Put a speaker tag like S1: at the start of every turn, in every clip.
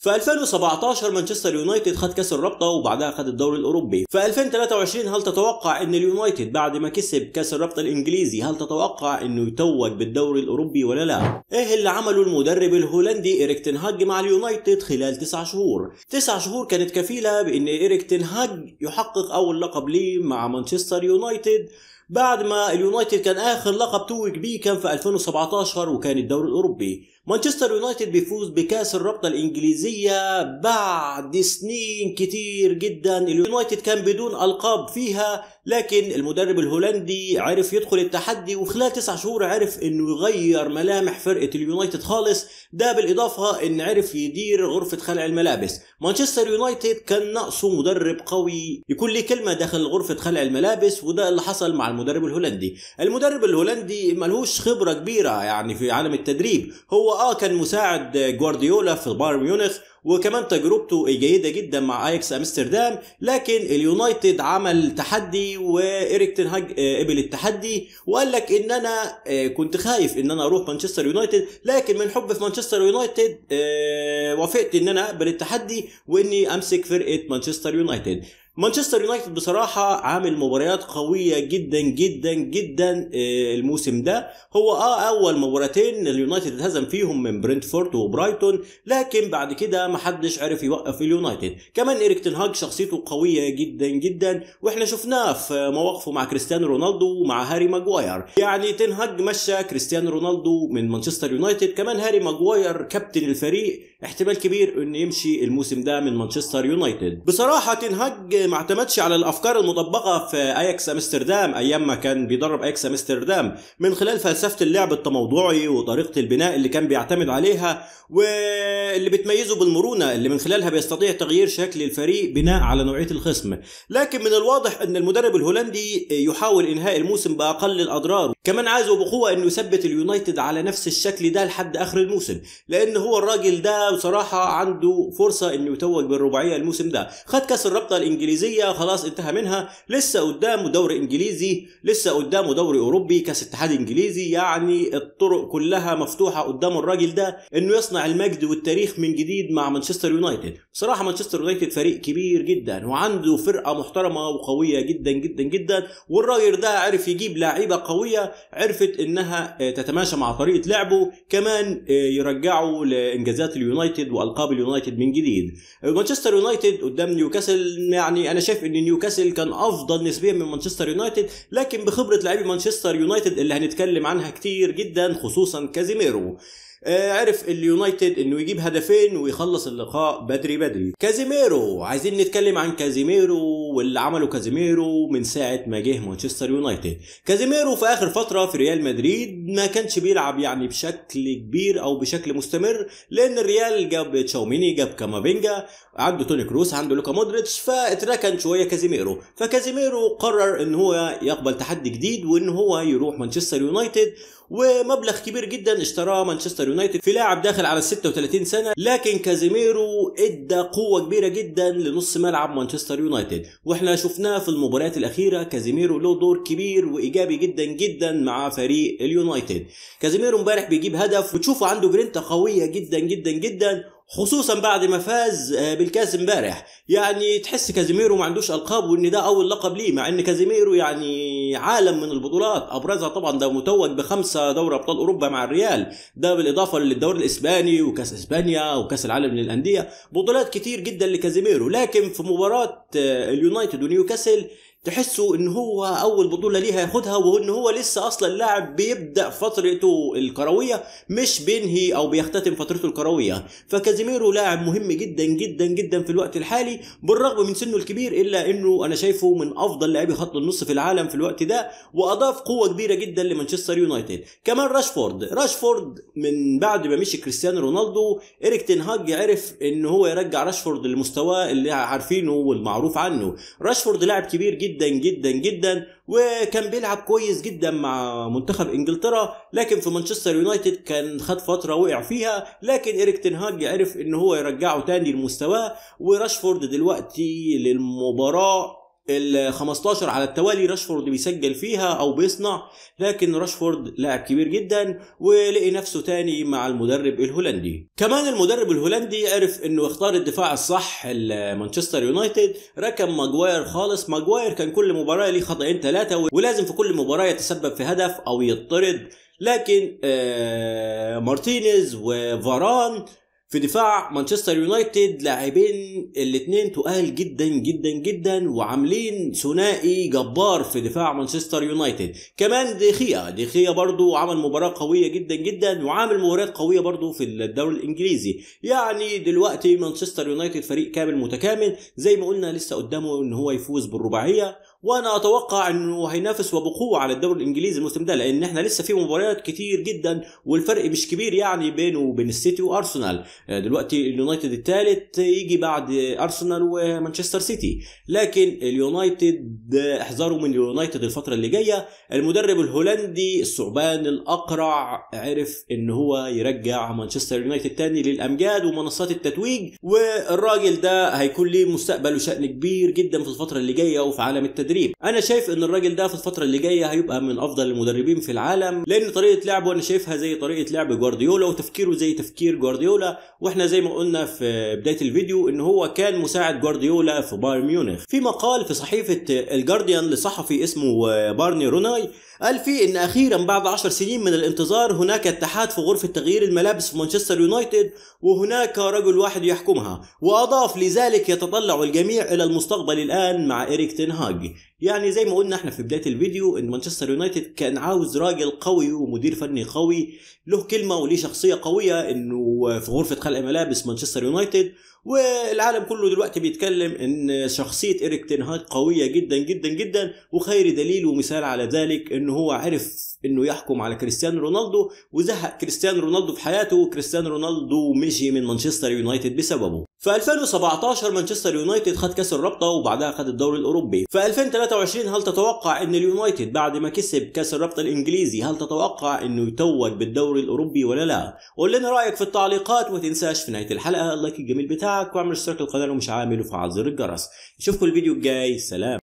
S1: في 2017 مانشستر يونايتد خد كاس الرابطه وبعدها خد الدوري الاوروبي في 2023 هل تتوقع ان اليونايتد بعد ما كسب كاس الرابطه الانجليزي هل تتوقع انه يتوج بالدوري الاوروبي ولا لا ايه اللي عمله المدرب الهولندي ايريك تنهاج مع اليونايتد خلال 9 شهور 9 شهور كانت كفيله بان ايريك تنهاج يحقق اول لقب ليه مع مانشستر يونايتد بعد ما اليونايتد كان اخر لقب توج بيه كان في 2017 وكان الدوري الاوروبي مانشستر يونايتد بيفوز بكاس الرابطة الإنجليزية بعد سنين كتير جدا اليونايتد كان بدون ألقاب فيها لكن المدرب الهولندي عرف يدخل التحدي وخلال تسع شهور عرف انه يغير ملامح فرقة اليونايتد خالص ده بالإضافة ان عرف يدير غرفة خلع الملابس مانشستر يونايتد كان ناقصه مدرب قوي يكون ليه كلمة داخل غرفة خلع الملابس وده اللي حصل مع المدرب الهولندي المدرب الهولندي ملهوش خبرة كبيرة يعني في عالم التدريب هو اه كان مساعد جوارديولا في بايرن ميونخ وكمان تجربته جيدة جدا مع اياكس امستردام لكن اليونايتد عمل تحدي وايريك تنهاج آه، قبل التحدي وقال لك ان انا آه، كنت خايف ان انا اروح مانشستر يونايتد لكن من حب في مانشستر يونايتد آه، وافقت ان انا اقبل التحدي واني امسك فرقة مانشستر يونايتد مانشستر يونايتد بصراحة عامل مباريات قوية جدا جدا جدا الموسم ده هو اه اول مباراتين اليونايتد اتهزم فيهم من برنتفورد وبرايتون لكن بعد كده ما محدش عرف يوقف اليونايتد كمان إيريك تنهاج شخصيته قوية جدا جدا واحنا شفناه في مواقفه مع كريستيانو رونالدو ومع هاري ماجواير يعني تنهاج مشى كريستيانو رونالدو من مانشستر يونايتد كمان هاري ماجواير كابتن الفريق احتمال كبير انه يمشي الموسم ده من مانشستر يونايتد بصراحه تنهج ما اعتمدش على الافكار المطبقه في اياكس امستردام ايام ما كان بيدرب اياكس امستردام من خلال فلسفه اللعب التموضعي وطريقه البناء اللي كان بيعتمد عليها واللي بتميزه بالمرونه اللي من خلالها بيستطيع تغيير شكل الفريق بناء على نوعيه الخصم لكن من الواضح ان المدرب الهولندي يحاول انهاء الموسم باقل الاضرار كمان عايزه بقوه انه يثبت اليونايتد على نفس الشكل ده لحد اخر الموسم لان هو الراجل ده بصراحه عنده فرصه انه يتوج بالرباعيه الموسم ده خد كاس الرابطه الانجليزيه خلاص انتهى منها لسه قدامه دوري انجليزي لسه قدامه دوري اوروبي كاس اتحاد انجليزي يعني الطرق كلها مفتوحه قدام الراجل ده انه يصنع المجد والتاريخ من جديد مع مانشستر يونايتد بصراحه مانشستر يونايتد فريق كبير جدا وعنده فرقه محترمه وقويه جدا جدا جدا والراجل ده عرف يجيب لعيبه قويه عرفت انها تتماشى مع طريقه لعبه كمان يرجعه لانجازات اليونايتد اليونايتد والقاب اليونايتد من جديد مانشستر يونايتد قدام نيوكاسل يعني انا شايف ان نيوكاسل كان افضل نسبيا من مانشستر يونايتد لكن بخبره لاعبي مانشستر يونايتد اللي هنتكلم عنها كتير جدا خصوصا كازيميرو آه، عرف اليونايتد انه يجيب هدفين ويخلص اللقاء بدري بدري كازيميرو عايزين نتكلم عن كازيميرو واللي عمله كازيميرو من ساعه ما جه مانشستر يونايتد كازيميرو في اخر فتره في ريال مدريد ما كانش بيلعب يعني بشكل كبير او بشكل مستمر لان الريال جاب تشاوميني جاب كامافينجا عنده توني كروس عنده لوكا مودريتش فاتركن شويه كازيميرو فكازيميرو قرر ان هو يقبل تحدي جديد وان هو يروح مانشستر يونايتد ومبلغ كبير جدا اشتراه مانشستر يونايتد في لاعب داخل على 36 سنه لكن كازيميرو ادى قوه كبيره جدا لنص ملعب مانشستر يونايتد واحنا شفناه في المباريات الاخيره كازيميرو له دور كبير وايجابي جدا جدا مع فريق اليونايتد كازيميرو امبارح بيجيب هدف وتشوفه عنده جرينتا قويه جدا جدا جدا خصوصا بعد ما فاز آه، بالكاس امبارح يعني تحس كازيميرو ما عندوش القاب وان ده اول لقب ليه مع ان كازيميرو يعني عالم من البطولات ابرزها طبعا ده متوج بخمسه دوري ابطال اوروبا مع الريال ده بالاضافه للدوري الاسباني وكاس اسبانيا وكاس العالم للانديه بطولات كتير جدا لكازيميرو لكن في مباراه آه، اليونايتد ونيوكاسل تحسوا ان هو اول بطوله ليه هياخدها وان هو لسه اصلا اللاعب بيبدا فترته الكرويه مش بينهي او بيختتم فترته الكرويه فكازيميرو لاعب مهم جدا جدا جدا في الوقت الحالي بالرغم من سنه الكبير الا انه انا شايفه من افضل لاعبي خط النص في العالم في الوقت ده واضاف قوه كبيره جدا لمانشستر يونايتد كمان راشفورد راشفورد من بعد ما مشي كريستيانو رونالدو ايريك تنهاج عرف ان هو يرجع راشفورد لمستواه اللي عارفينه والمعروف عنه راشفورد لاعب كبير جدا جدا جدا جدا وكان بيلعب كويس جدا مع منتخب انجلترا لكن في مانشستر يونايتد كان خد فتره وقع فيها لكن ايريك تنهاج عرف ان هو يرجعه تاني لمستواه وراشفورد دلوقتي للمباراه ال 15 على التوالي راشفورد بيسجل فيها او بيصنع لكن راشفورد لاعب كبير جدا ولقي نفسه تاني مع المدرب الهولندي كمان المدرب الهولندي عرف انه اختار الدفاع الصح لمانشستر يونايتد ركب ماجواير خالص ماجواير كان كل مباراه ليه خطأين ثلاثه ولازم في كل مباراه يتسبب في هدف او يطرد لكن آه مارتينيز وفاران في دفاع مانشستر يونايتد لاعبين الاثنين تقال جدا جدا جدا وعاملين ثنائي جبار في دفاع مانشستر يونايتد كمان ديخيا ديخيا برضو عمل مباراة قوية جدا جدا وعامل مباريات قوية برضو في الدوري الانجليزي يعني دلوقتي مانشستر يونايتد فريق كامل متكامل زي ما قلنا لسه قدامه ان هو يفوز بالرباعية وانا اتوقع انه هينافس وبقوه على الدوري الانجليزي الموسم ده لان احنا لسه في مباريات كتير جدا والفرق مش كبير يعني بينه وبين السيتي وارسنال آه، دلوقتي اليونايتد الثالث يجي بعد ارسنال ومانشستر سيتي لكن اليونايتد آه، احذروا من اليونايتد الفتره اللي جايه المدرب الهولندي الثعبان الاقرع عرف ان هو يرجع مانشستر يونايتد تاني للامجاد ومنصات التتويج والراجل ده هيكون ليه مستقبل وشأن كبير جدا في الفتره اللي جايه وفي عالم التدريب التدريب انا شايف ان الراجل ده في الفتره اللي جايه هيبقى من افضل المدربين في العالم لان طريقه لعبه انا شايفها زي طريقه لعب جوارديولا وتفكيره زي تفكير جوارديولا واحنا زي ما قلنا في بدايه الفيديو ان هو كان مساعد جوارديولا في بايرن ميونخ في مقال في صحيفه الجارديان لصحفي اسمه بارني روناي قال فيه ان اخيرا بعد 10 سنين من الانتظار هناك اتحاد في غرفه تغيير الملابس في مانشستر يونايتد وهناك رجل واحد يحكمها واضاف لذلك يتطلع الجميع الى المستقبل الان مع ايريك تنهاج يعني زي ما قلنا احنا في بدايه الفيديو ان مانشستر يونايتد كان عاوز راجل قوي ومدير فني قوي له كلمه وليه شخصيه قويه انه في غرفه خلق ملابس مانشستر يونايتد والعالم كله دلوقتي بيتكلم ان شخصيه ايريك تنهاج قويه جدا جدا جدا وخير دليل ومثال على ذلك ان هو عرف انه يحكم على كريستيانو رونالدو وزهق كريستيانو رونالدو في حياته وكريستيانو رونالدو مشي من مانشستر يونايتد بسببه في 2017 مانشستر يونايتد خد كاس الرابطه وبعدها خد الدوري الاوروبي في 2023 هل تتوقع ان اليونايتد بعد ما كسب كاس الرابطه الانجليزي هل تتوقع انه يتوج بالدوري الاوروبي ولا لا قول لنا رايك في التعليقات وما تنساش في نهايه الحلقه اللايك الجميل بتاعك واعمل اشتراك القناه لو مش عامل وفعل زر الجرس نشوفكم الفيديو الجاي سلام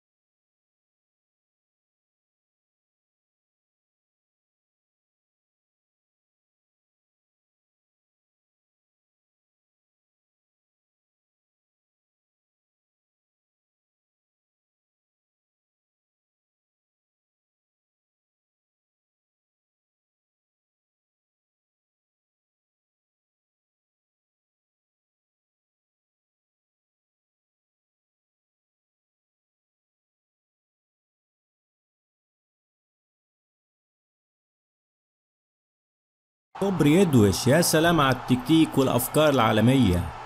S1: يدوش يا سلام على التكتيك والأفكار العالمية